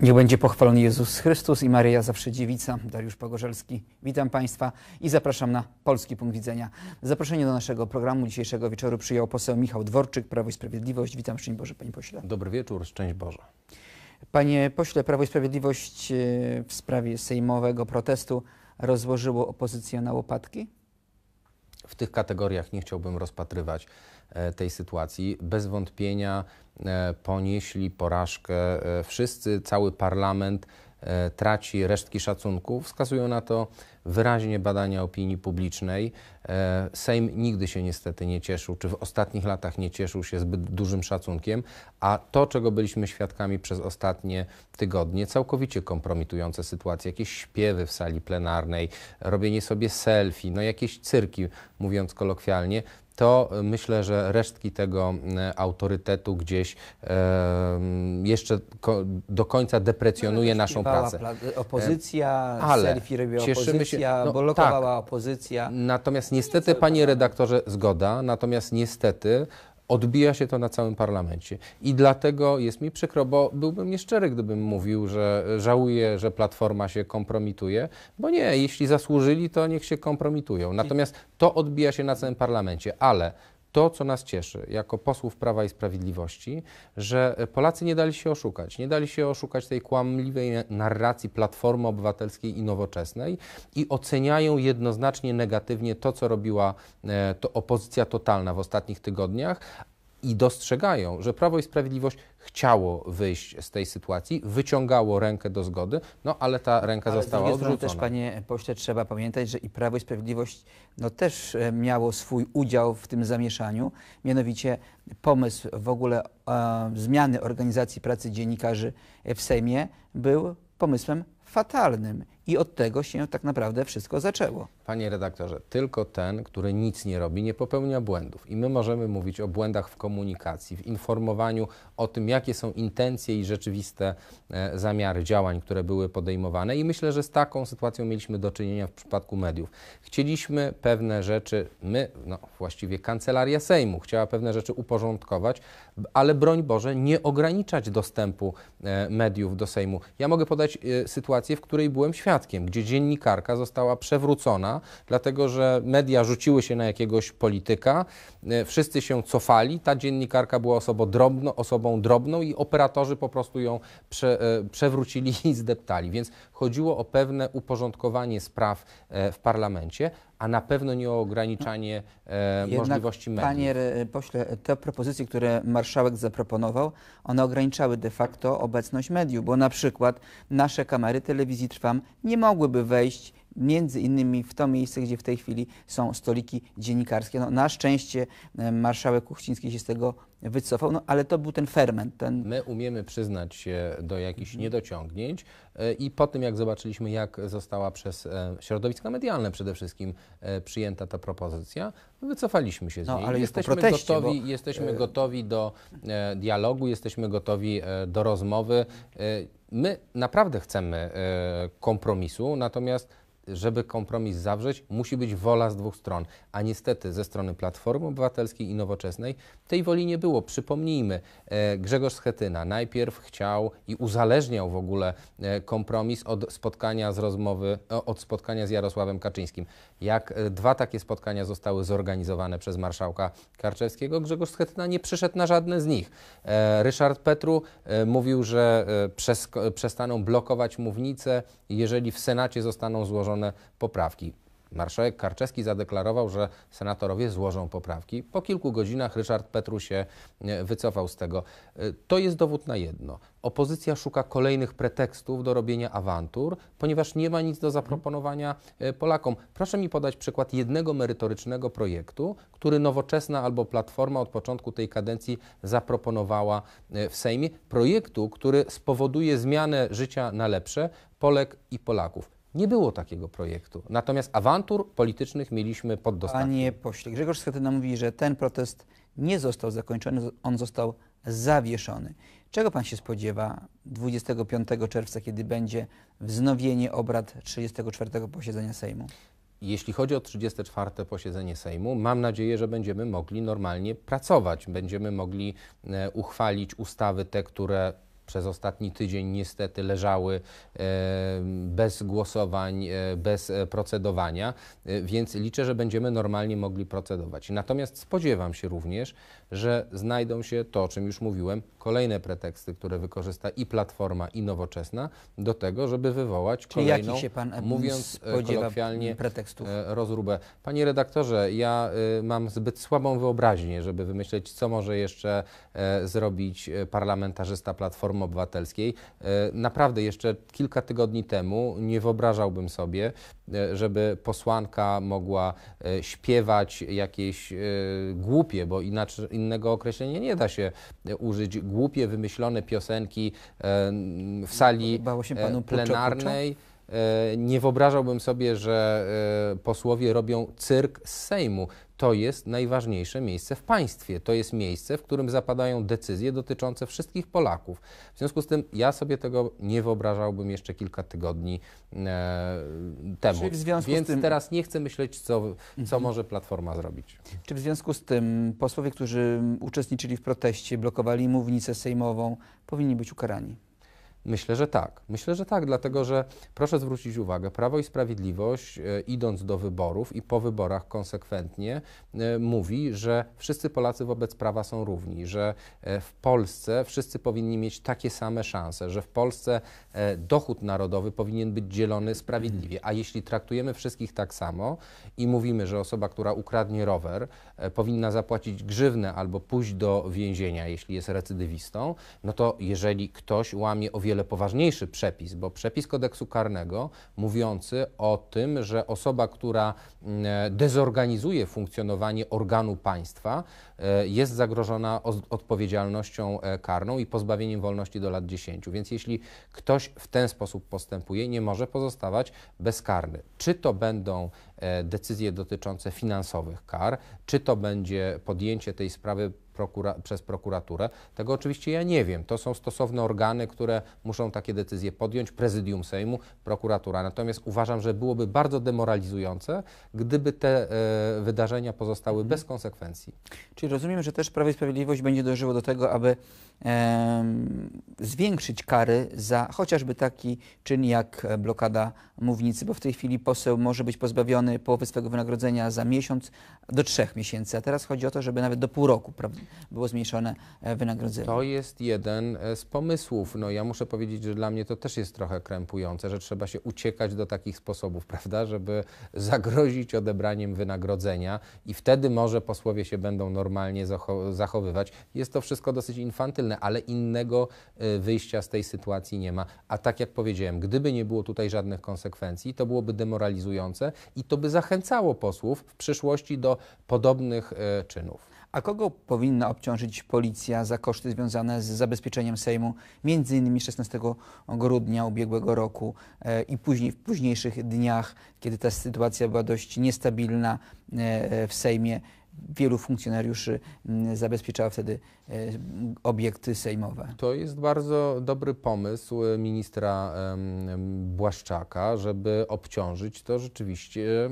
Niech będzie pochwalony Jezus Chrystus i Maryja Zawsze Dziewica, Dariusz Pogorzelski. Witam Państwa i zapraszam na Polski Punkt Widzenia. Zaproszenie do naszego programu dzisiejszego wieczoru przyjął poseł Michał Dworczyk, Prawo i Sprawiedliwość. Witam, szczęść Boże, Panie Pośle. Dobry wieczór, szczęść Boże. Panie Pośle, Prawo i Sprawiedliwość e, w sprawie sejmowego protestu rozłożyło opozycję na łopatki? W tych kategoriach nie chciałbym rozpatrywać e, tej sytuacji. Bez wątpienia E, ponieśli porażkę. E, wszyscy, cały parlament e, traci resztki szacunku. Wskazują na to wyraźnie badania opinii publicznej. Sejm nigdy się niestety nie cieszył, czy w ostatnich latach nie cieszył się zbyt dużym szacunkiem, a to, czego byliśmy świadkami przez ostatnie tygodnie, całkowicie kompromitujące sytuacje, jakieś śpiewy w sali plenarnej, robienie sobie selfie, no jakieś cyrki, mówiąc kolokwialnie, to y, myślę, że resztki tego y, autorytetu gdzieś jeszcze do końca deprecjonuje no, naszą pracę. E, opozycja, Ale selfie robiła cieszymy opozycja, się, no, blokowała tak. opozycja. Natomiast no niestety, panie redaktorze, zgoda, natomiast niestety Odbija się to na całym parlamencie. I dlatego jest mi przykro, bo byłbym nieszczery, gdybym mówił, że żałuję, że Platforma się kompromituje, bo nie, jeśli zasłużyli, to niech się kompromitują. Natomiast to odbija się na całym parlamencie, ale to, co nas cieszy jako posłów Prawa i Sprawiedliwości, że Polacy nie dali się oszukać. Nie dali się oszukać tej kłamliwej narracji Platformy Obywatelskiej i Nowoczesnej i oceniają jednoznacznie negatywnie to, co robiła e, to opozycja totalna w ostatnich tygodniach, i dostrzegają, że Prawo i Sprawiedliwość chciało wyjść z tej sytuacji, wyciągało rękę do zgody, no ale ta ręka ale została z odrzucona. też, panie pośle, trzeba pamiętać, że i Prawo i Sprawiedliwość no, też e, miało swój udział w tym zamieszaniu, mianowicie pomysł w ogóle e, zmiany organizacji pracy dziennikarzy w Sejmie był pomysłem fatalnym i od tego się tak naprawdę wszystko zaczęło. Panie redaktorze, tylko ten, który nic nie robi, nie popełnia błędów. I my możemy mówić o błędach w komunikacji, w informowaniu o tym, jakie są intencje i rzeczywiste e, zamiary działań, które były podejmowane. I myślę, że z taką sytuacją mieliśmy do czynienia w przypadku mediów. Chcieliśmy pewne rzeczy, my, no właściwie kancelaria Sejmu, chciała pewne rzeczy uporządkować, ale broń Boże, nie ograniczać dostępu e, mediów do Sejmu. Ja mogę podać e, sytuację, w której byłem świadkiem gdzie dziennikarka została przewrócona, dlatego że media rzuciły się na jakiegoś polityka, e, wszyscy się cofali, ta dziennikarka była osobą drobną, osobą drobną i operatorzy po prostu ją prze, e, przewrócili i zdeptali. Więc chodziło o pewne uporządkowanie spraw e, w parlamencie a na pewno nie o ograniczanie e, Jednak, możliwości mediów. Panie e, pośle, te propozycje, które marszałek zaproponował, one ograniczały de facto obecność mediów, bo na przykład nasze kamery telewizji Trwam nie mogłyby wejść między innymi w to miejsce, gdzie w tej chwili są stoliki dziennikarskie. No, na szczęście e, marszałek Kuchciński się z tego wycofał, no, ale to był ten ferment. Ten... My umiemy przyznać się do jakichś niedociągnięć e, i po tym, jak zobaczyliśmy, jak została przez e, środowiska medialne przede wszystkim przyjęta ta propozycja, wycofaliśmy się z no, niej. No, ale jesteśmy, gotowi, bo... jesteśmy gotowi do dialogu, jesteśmy gotowi do rozmowy. My naprawdę chcemy kompromisu, natomiast żeby kompromis zawrzeć, musi być wola z dwóch stron. A niestety ze strony Platformy Obywatelskiej i Nowoczesnej tej woli nie było. Przypomnijmy, e, Grzegorz Schetyna najpierw chciał i uzależniał w ogóle e, kompromis od spotkania z rozmowy, e, od spotkania z Jarosławem Kaczyńskim. Jak dwa takie spotkania zostały zorganizowane przez marszałka Karczewskiego, Grzegorz Schetyna nie przyszedł na żadne z nich. Ryszard Petru mówił, że przestaną blokować mównice, jeżeli w Senacie zostaną złożone poprawki. Marszałek Karczewski zadeklarował, że senatorowie złożą poprawki. Po kilku godzinach Ryszard Petru się e, wycofał z tego. E, to jest dowód na jedno. Opozycja szuka kolejnych pretekstów do robienia awantur, ponieważ nie ma nic do zaproponowania e, Polakom. Proszę mi podać przykład jednego merytorycznego projektu, który Nowoczesna albo Platforma od początku tej kadencji zaproponowała w Sejmie. Projektu, który spowoduje zmianę życia na lepsze Polek i Polaków. Nie było takiego projektu. Natomiast awantur politycznych mieliśmy pod dostawą. Panie pośle, Grzegorz Schetyna mówi, że ten protest nie został zakończony, on został zawieszony. Czego pan się spodziewa 25 czerwca, kiedy będzie wznowienie obrad 34 posiedzenia Sejmu? Jeśli chodzi o 34. posiedzenie Sejmu, mam nadzieję, że będziemy mogli normalnie pracować. Będziemy mogli e, uchwalić ustawy te, które przez ostatni tydzień niestety leżały e, bez głosowań, e, bez e, procedowania, więc liczę, że będziemy normalnie mogli procedować. Natomiast spodziewam się również, że znajdą się to, o czym już mówiłem, kolejne preteksty, które wykorzysta i Platforma, i Nowoczesna do tego, żeby wywołać Czyli kolejną, jaki się pan mówiąc kolokwialnie, pretekstów? rozróbę. Panie redaktorze, ja mam zbyt słabą wyobraźnię, żeby wymyśleć, co może jeszcze zrobić parlamentarzysta Platformy Platformy Obywatelskiej. E, naprawdę jeszcze kilka tygodni temu nie wyobrażałbym sobie, e, żeby posłanka mogła e, śpiewać jakieś głupie, bo inaczej, innego określenia nie da się użyć, głupie, wymyślone piosenki w sali plenarnej. Nie wyobrażałbym sobie, że posłowie robią cyrk z Sejmu to jest najważniejsze miejsce w państwie. To jest miejsce, w którym zapadają decyzje dotyczące wszystkich Polaków. W związku z tym ja sobie tego nie wyobrażałbym jeszcze kilka tygodni e, temu. Więc tym... teraz nie chcę myśleć, co, co mhm. może Platforma zrobić. Czy w związku z tym posłowie, którzy uczestniczyli w proteście, blokowali mównicę sejmową, powinni być ukarani? Myślę, że tak. Myślę, że tak, dlatego że proszę zwrócić uwagę, Prawo i Sprawiedliwość, e, idąc do wyborów i po wyborach konsekwentnie, e, mówi, że wszyscy Polacy wobec prawa są równi, że e, w Polsce wszyscy powinni mieć takie same szanse, że w Polsce dochód narodowy powinien być dzielony sprawiedliwie. A jeśli traktujemy wszystkich tak samo i mówimy, że osoba, która ukradnie rower, powinna zapłacić grzywnę albo pójść do więzienia, jeśli jest recydywistą, no to jeżeli ktoś łamie o wiele wiele poważniejszy przepis, bo przepis kodeksu karnego mówiący o tym, że osoba, która mm, dezorganizuje funkcjonowanie organu państwa, e, jest zagrożona odpowiedzialnością e, karną i pozbawieniem wolności do lat 10. Więc jeśli ktoś w ten sposób postępuje, nie może pozostawać bezkarny. Czy to będą E, decyzje dotyczące finansowych kar. Czy to będzie podjęcie tej sprawy prokura przez prokuraturę? Tego oczywiście ja nie wiem. To są stosowne organy, które muszą takie decyzje podjąć, prezydium Sejmu, prokuratura. Natomiast uważam, że byłoby bardzo demoralizujące, gdyby te e, wydarzenia pozostały bez konsekwencji. Czyli rozumiem, że też Prawo i Sprawiedliwość będzie dążyło do tego, aby e, zwiększyć kary za chociażby taki czyn jak e, blokada mównicy, bo w tej chwili poseł może być pozbawiony zwolniony połowy swojego wynagrodzenia za miesiąc do trzech miesięcy, a teraz chodzi o to, żeby nawet do pół roku było zmniejszone e, wynagrodzenie. To jest jeden e, z pomysłów. No ja muszę powiedzieć, że dla mnie to też jest trochę krępujące, że trzeba się uciekać do takich sposobów, prawda, żeby zagrozić odebraniem wynagrodzenia i wtedy może posłowie się będą normalnie zachowywać. Jest to wszystko dosyć infantylne, ale innego e, wyjścia z tej sytuacji nie ma. A tak jak powiedziałem, gdyby nie było tutaj żadnych konsekwencji, to byłoby demoralizujące i to by zachęcało posłów w przyszłości do podobnych e, czynów. A kogo powinna obciążyć policja za koszty związane z zabezpieczeniem Sejmu, między innymi 16 grudnia ubiegłego roku e, i później w późniejszych dniach, kiedy ta sytuacja była dość niestabilna e, w Sejmie? wielu funkcjonariuszy mm, zabezpieczała wtedy e, obiekty sejmowe. To jest bardzo dobry pomysł e, ministra Błaszczaka, żeby obciążyć to rzeczywiście,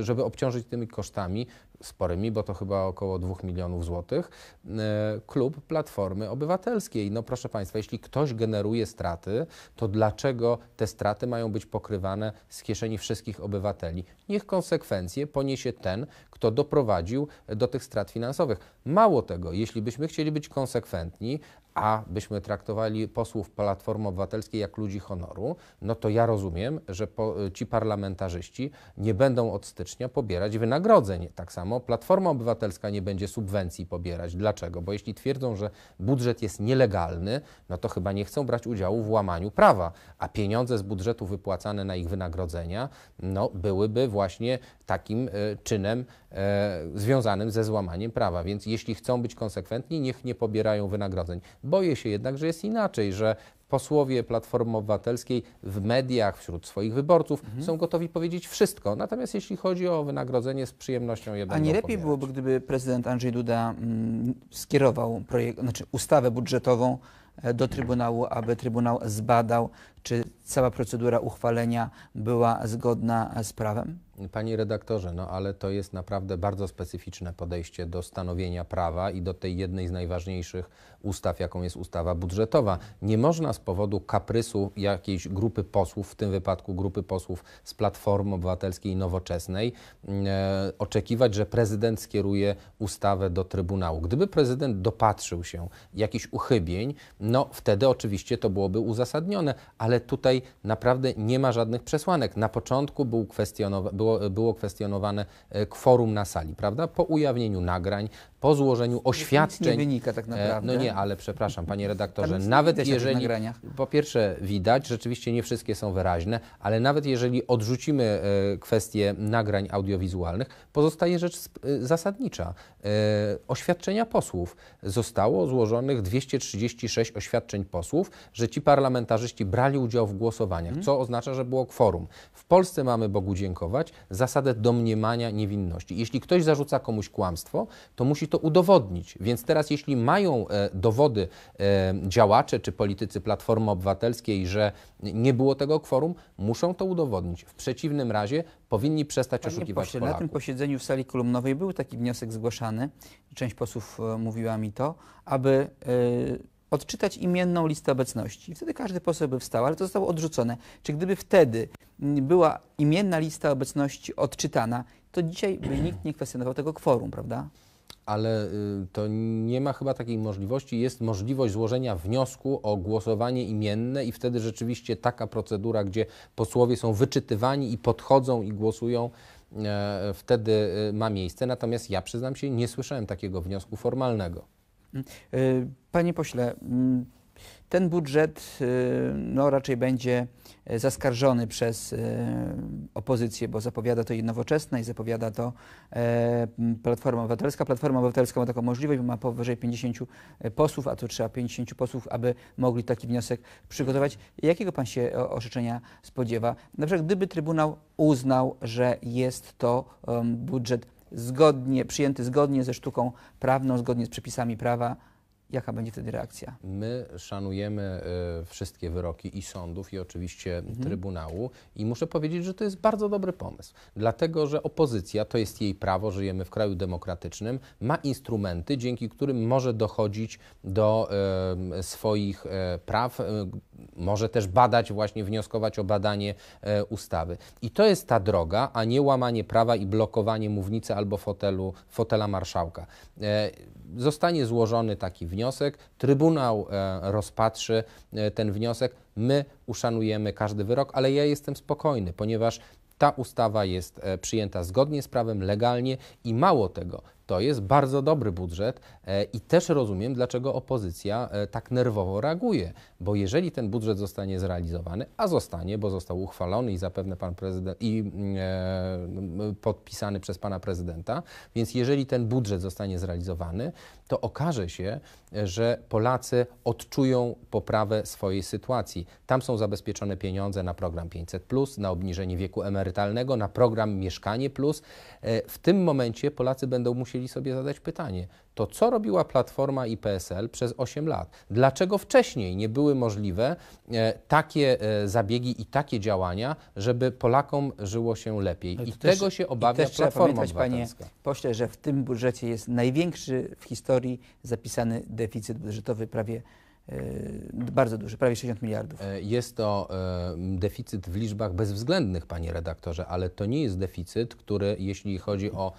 e, żeby obciążyć tymi kosztami sporymi, bo to chyba około 2 milionów złotych, e, klub Platformy Obywatelskiej. No proszę Państwa, jeśli ktoś generuje straty, to dlaczego te straty mają być pokrywane z kieszeni wszystkich obywateli? Niech konsekwencje poniesie ten, kto doprowadził do tych strat finansowych. Mało tego, jeśli byśmy chcieli być konsekwentni, a byśmy traktowali posłów Platformy Obywatelskiej jak ludzi honoru, no to ja rozumiem, że po, y, ci parlamentarzyści nie będą od stycznia pobierać wynagrodzeń. Tak samo Platforma Obywatelska nie będzie subwencji pobierać. Dlaczego? Bo jeśli twierdzą, że budżet jest nielegalny, no to chyba nie chcą brać udziału w łamaniu prawa, a pieniądze z budżetu wypłacane na ich wynagrodzenia, no byłyby właśnie takim y, czynem y, związanym ze złamaniem prawa. Więc jeśli chcą być konsekwentni, niech nie pobierają wynagrodzeń. Boję się jednak, że jest inaczej, że posłowie Platformy Obywatelskiej w mediach, wśród swoich wyborców mhm. są gotowi powiedzieć wszystko. Natomiast jeśli chodzi o wynagrodzenie, z przyjemnością je A nie lepiej pomierać. byłoby, gdyby prezydent Andrzej Duda mm, skierował projekt, znaczy ustawę budżetową e, do Trybunału, aby Trybunał zbadał, czy cała procedura uchwalenia była zgodna z prawem? Panie redaktorze, no ale to jest naprawdę bardzo specyficzne podejście do stanowienia prawa i do tej jednej z najważniejszych ustaw, jaką jest ustawa budżetowa. Nie można z powodu kaprysu jakiejś grupy posłów, w tym wypadku grupy posłów z Platformy Obywatelskiej i Nowoczesnej, mm, e, oczekiwać, że prezydent skieruje ustawę do Trybunału. Gdyby prezydent dopatrzył się jakichś uchybień, no wtedy oczywiście to byłoby uzasadnione, ale tutaj naprawdę nie ma żadnych przesłanek. Na początku był kwestionowany. było było, kwestionowane e, kworum na sali, prawda? Po ujawnieniu nagrań, po złożeniu oświadczeń. Nie wynika tak e, naprawdę. No nie, ale przepraszam, panie redaktorze, nawet jeżeli. Po pierwsze, widać, rzeczywiście nie wszystkie są wyraźne, ale nawet jeżeli odrzucimy e, kwestię nagrań audiowizualnych, pozostaje rzecz e, zasadnicza. Oświadczenia posłów. Zostało złożonych 236 oświadczeń posłów, że ci parlamentarzyści brali udział w głosowaniach, mhm. co oznacza, że było kworum. W Polsce mamy Bogu dziękować zasadę domniemania niewinności. Jeśli ktoś zarzuca komuś kłamstwo, to musi to udowodnić. Więc teraz, jeśli mają e, dowody e, działacze czy politycy Platformy Obywatelskiej, że nie było tego kworum, muszą to udowodnić. W przeciwnym razie powinni przestać Panie oszukiwać pośle, Polaków. Na tym posiedzeniu w sali kolumnowej był taki wniosek zgłaszany, część posłów e, mówiła mi to, aby odczytać imienną listę obecności. wtedy każdy poseł by wstał, ale to zostało odrzucone. Czy gdyby wtedy była imienna lista obecności odczytana, to dzisiaj by nikt nie kwestionował tego kworum, prawda? ale y, to nie ma chyba takiej możliwości. Jest możliwość złożenia wniosku o głosowanie imienne i wtedy rzeczywiście taka procedura, gdzie posłowie są wyczytywani i podchodzą i głosują, e, wtedy y, ma miejsce. Natomiast ja przyznam się, nie słyszałem takiego wniosku formalnego. Mm, y, panie pośle, mm, ten budżet y, no, raczej będzie e, zaskarżony przez e, opozycję, bo zapowiada to i i zapowiada to e, Platforma Obywatelska. Platforma Obywatelska ma taką możliwość, bo ma powyżej 50 posłów, a tu trzeba 50 posłów, aby mogli taki wniosek przygotować. Jakiego pan się orzeczenia spodziewa? Na przykład gdyby Trybunał uznał, że jest to budżet zgodnie, przyjęty zgodnie ze sztuką prawną, zgodnie z przepisami prawa, jaka będzie wtedy reakcja? My szanujemy y, wszystkie wyroki i sądów, i oczywiście mhm. Trybunału, i muszę powiedzieć, że to jest bardzo dobry pomysł, dlatego że opozycja, to jest jej prawo, żyjemy w kraju demokratycznym, ma instrumenty, dzięki którym może dochodzić do y, swoich y, praw, może też badać, właśnie wnioskować o badanie ustawy. I to jest ta droga, a nie łamanie prawa i blokowanie mównicy albo fotelu, fotela marszałka zostanie złożony taki wniosek, Trybunał e, rozpatrzy e, ten wniosek, my uszanujemy każdy wyrok, ale ja jestem spokojny, ponieważ ta ustawa jest e, przyjęta zgodnie z prawem, legalnie i mało tego, to jest bardzo dobry budżet e, i też rozumiem, dlaczego opozycja e, tak nerwowo reaguje, bo jeżeli ten budżet zostanie zrealizowany, a zostanie, bo został uchwalony i zapewne pan prezydent i mm, e, podpisany przez pana prezydenta, więc jeżeli ten budżet zostanie zrealizowany, to okaże się, e, że Polacy odczują poprawę swojej sytuacji. Tam są zabezpieczone pieniądze na program 500, na obniżenie wieku emerytalnego, na program Mieszkanie Plus. W tym momencie Polacy będą musieli pozwolili sobie zadać pytanie, to co robiła Platforma i PSL przez 8 lat? Dlaczego wcześniej nie były możliwe e, takie e, zabiegi i takie działania, żeby Polakom żyło się lepiej? I też, tego się obawia też Platforma pamiętać, Panie pośle, że w tym budżecie jest największy w historii zapisany deficyt budżetowy prawie e, bardzo duży, prawie 60 miliardów. Jest to deficyt w liczbach bezwzględnych, panie redaktorze, ale to nie jest deficyt, który, jeśli chodzi o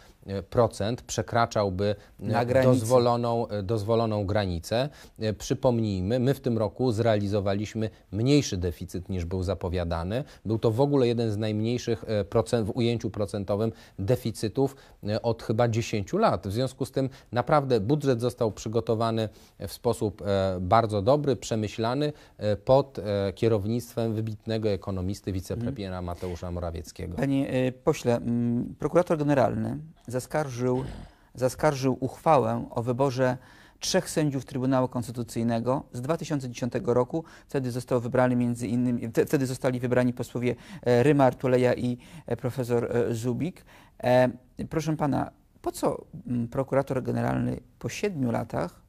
Procent przekraczałby e, dozwoloną, e, dozwoloną granicę. E, przypomnijmy, my w tym roku zrealizowaliśmy mniejszy deficyt niż był zapowiadany. Był to w ogóle jeden z najmniejszych procent, w ujęciu procentowym deficytów od chyba 10 lat. W związku z tym naprawdę budżet został przygotowany w sposób bardzo dobry, przemyślany pod kierownictwem wybitnego ekonomisty, wicepremiera mhm. Mateusza Morawieckiego. Panie pośle, mm, prokurator generalny zaskarżył, zaskarżył uchwałę o wyborze trzech sędziów Trybunału Konstytucyjnego z 2010 roku. Wtedy, został wybrany między innymi, wtedy zostali wybrani posłowie e, Rymar Tuleja i e, profesor e, Zubik. Proszę pana, po co prokurator generalny po siedmiu latach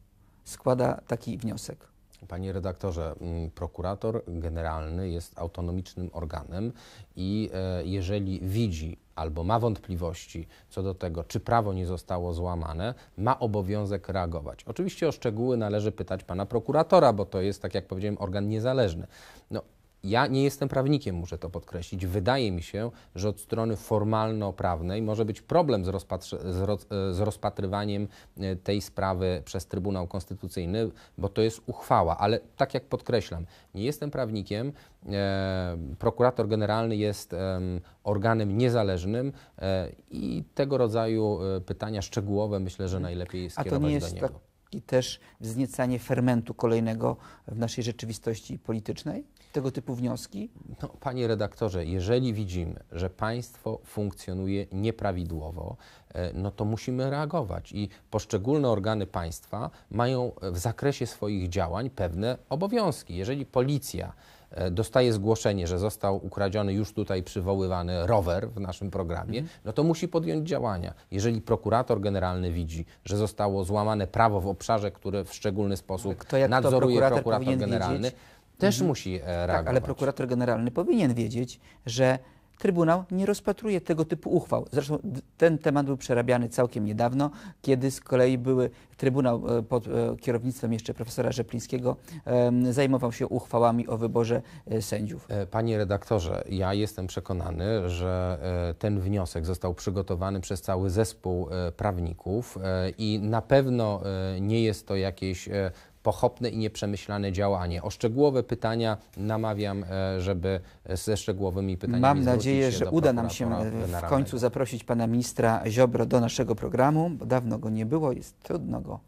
składa taki wniosek? Panie redaktorze, prokurator generalny jest autonomicznym organem i jeżeli widzi albo ma wątpliwości co do tego, czy prawo nie zostało złamane, ma obowiązek reagować. Oczywiście o szczegóły należy pytać pana prokuratora, bo to jest, tak jak powiedziałem, organ niezależny. No, ja nie jestem prawnikiem, muszę to podkreślić. Wydaje mi się, że od strony formalno-prawnej może być problem z, rozpatr z, ro e, z rozpatrywaniem e, tej sprawy przez Trybunał Konstytucyjny, bo to jest uchwała. Ale tak jak podkreślam, nie jestem prawnikiem. E, prokurator generalny jest e, organem niezależnym e, i tego rodzaju e, pytania szczegółowe myślę, że najlepiej skierować A to nie jest do niego. I też wzniecanie fermentu kolejnego w naszej rzeczywistości politycznej? tego typu wnioski? No, panie redaktorze, jeżeli widzimy, że państwo funkcjonuje nieprawidłowo, e, no to musimy reagować i poszczególne organy państwa mają e, w zakresie swoich działań pewne obowiązki. Jeżeli policja e, dostaje zgłoszenie, że został ukradziony już tutaj przywoływany rower w naszym programie, mhm. no to musi podjąć działania. Jeżeli prokurator generalny widzi, że zostało złamane prawo w obszarze, które w szczególny sposób kto, nadzoruje prokurator, prokurator generalny, wiedzieć? też mhm. musi reagować. Tak, ale prokurator generalny powinien wiedzieć, że Trybunał nie rozpatruje tego typu uchwał. Zresztą ten temat był przerabiany całkiem niedawno, kiedy z kolei były Trybunał e, pod e, kierownictwem jeszcze profesora Rzeplińskiego zajmował się uchwałami o wyborze e, sędziów. Panie redaktorze, ja jestem przekonany, że ten wniosek został przygotowany przez cały zespół prawników i na pewno nie jest to jakieś pochopne i nieprzemyślane działanie. O szczegółowe pytania namawiam, e, żeby ze szczegółowymi pytaniami Mam nadzieję, że uda nam się e, w końcu zaprosić pana ministra Ziobro do naszego programu, bo dawno go nie było, jest trudno go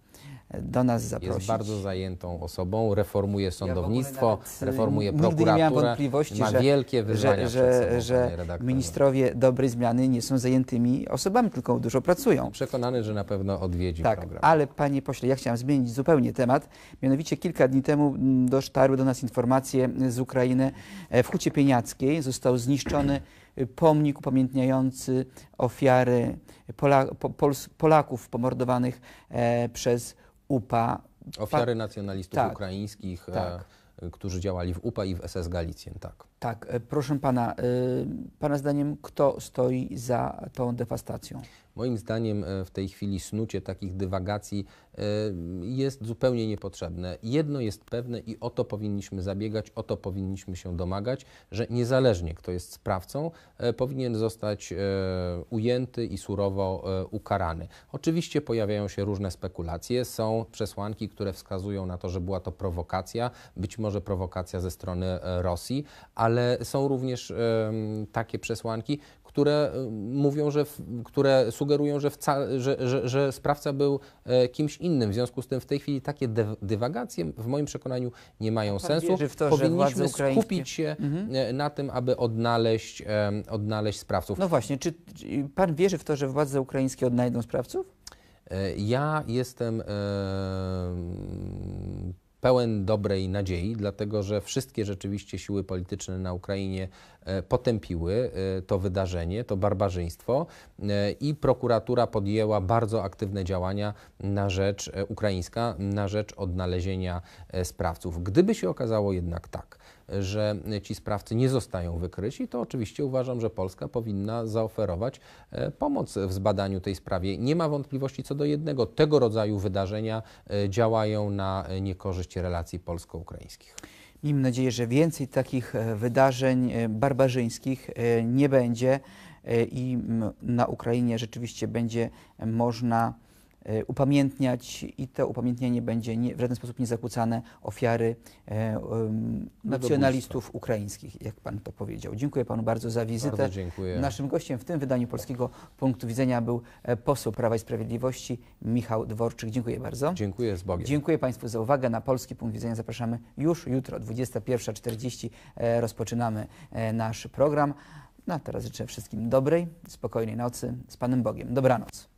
do nas zaprosić. Jest bardzo zajętą osobą, reformuje sądownictwo, ja y, reformuje prokuraturę. Nigdy nie wątpliwości, ma wielkie wyzwania że, że, że ministrowie dobrej zmiany nie są zajętymi osobami, tylko dużo pracują. Przekonany, że na pewno odwiedzi tak, program. Ale panie pośle, ja chciałem zmienić zupełnie temat. Mianowicie kilka dni temu mm, dosztarły do nas informacje y, z Ukrainy. E, w Hucie Pieniackiej został zniszczony y, pomnik upamiętniający ofiary Pola, po, Polaków pomordowanych e, przez UPA. Ofiary nacjonalistów tak, ukraińskich, tak. E, którzy działali w UPA i w SS Galicjen, tak. Tak, e, proszę pana, e, pana zdaniem kto stoi za tą dewastacją? Moim zdaniem e, w tej chwili snucie takich dywagacji jest zupełnie niepotrzebne. Jedno jest pewne i o to powinniśmy zabiegać, o to powinniśmy się domagać, że niezależnie kto jest sprawcą, powinien zostać ujęty i surowo ukarany. Oczywiście pojawiają się różne spekulacje, są przesłanki, które wskazują na to, że była to prowokacja, być może prowokacja ze strony Rosji, ale ale są również takie przesłanki, które mówią, że, które sugerują, że, wca, że, że, że, sprawca był e, kimś innym. W związku z tym w tej chwili takie dywagacje w moim przekonaniu nie mają Pan sensu. To, Powinniśmy skupić się mhm. E, na tym, aby odnaleźć, odnaleźć sprawców. No właśnie, czy, czy Pan wierzy w to, że władze ukraińskie odnajdą sprawców? E, ja jestem pełen dobrej nadziei, dlatego że wszystkie rzeczywiście siły polityczne na Ukrainie e, potępiły e, to wydarzenie, to barbarzyństwo e, i prokuratura podjęła bardzo aktywne działania na rzecz ukraińska, na rzecz odnalezienia sprawców. Gdyby się okazało jednak tak, że ci sprawcy nie zostają wykryci, to oczywiście uważam, że Polska powinna zaoferować e, pomoc w zbadaniu tej sprawie. Nie ma wątpliwości co do jednego. Tego rodzaju wydarzenia e, działają na niekorzyść relacji polsko-ukraińskich. Miejmy nadzieję, że więcej takich e, wydarzeń barbarzyńskich nie będzie i na Ukrainie rzeczywiście będzie można E, upamiętniać i to upamiętnienie będzie nie, w żaden sposób nie ofiary e, um, nacjonalistów ukraińskich, jak pan to powiedział. Dziękuję panu bardzo za wizytę. Bardzo dziękuję. Naszym gościem w tym wydaniu Polskiego Punktu Widzenia był e, poseł Prawa i Sprawiedliwości Michał Dworczyk. Dziękuję bardzo. Dziękuję z Bogiem. Dziękuję państwu za uwagę. Na Polski Punkt Widzenia zapraszamy już jutro, 21.40 e, rozpoczynamy nasz program. No a teraz życzę wszystkim dobrej, spokojnej nocy z Panem Bogiem. Dobranoc.